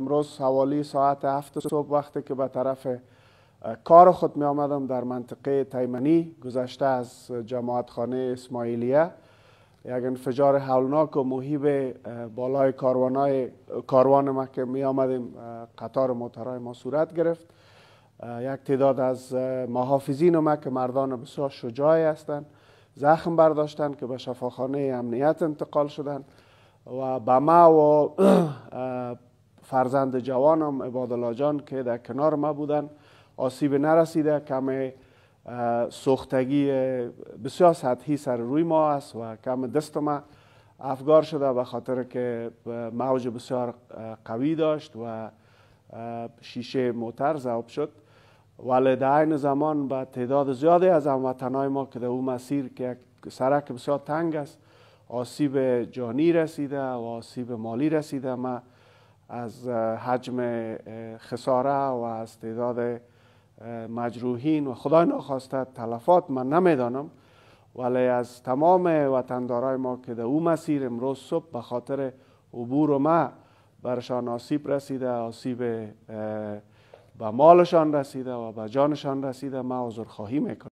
امروز حوالی ساعت هفت صبح وقتی که به طرف کار خود می آمدم در منطقه تایمنی گذشته از جماعتخانه اسماعیلیه یک انفجار حولناک و محیب بالای کاروانای کاروان ما که می آمدیم قطار موترهای ما صورت گرفت یک تعداد از محافظین ما که مردان بسیار شجاعی هستند زخم برداشتند که به شفاخانه امنیت انتقال شدند و به ما و فرزند جوانم عبادالله جان که در کنار ما بودن آسیب نرسیده کم سوختگی بسیار سطحی سر روی ما است و کم دست ما افگار شده به خاطر که موج بسیار قوی داشت و شیشه موتر ذوب شد ولی در این زمان به تعداد زیادی از هموطنهای ما که در اون مسیر که سرک بسیار تنگ است آسیب جانی رسیده و آسیب مالی رسیده ما از حجم خساره و از تعداد مجروحین و خدای نخواسته تلفات من نمیدانم ولی از تمام وطندارای ما که در او مسیر امروز صبح به خاطر عبور ما برشان آسیب رسیده آسیب به مالشان رسیده و به جانشان رسیده ما عذرخواهی میکنم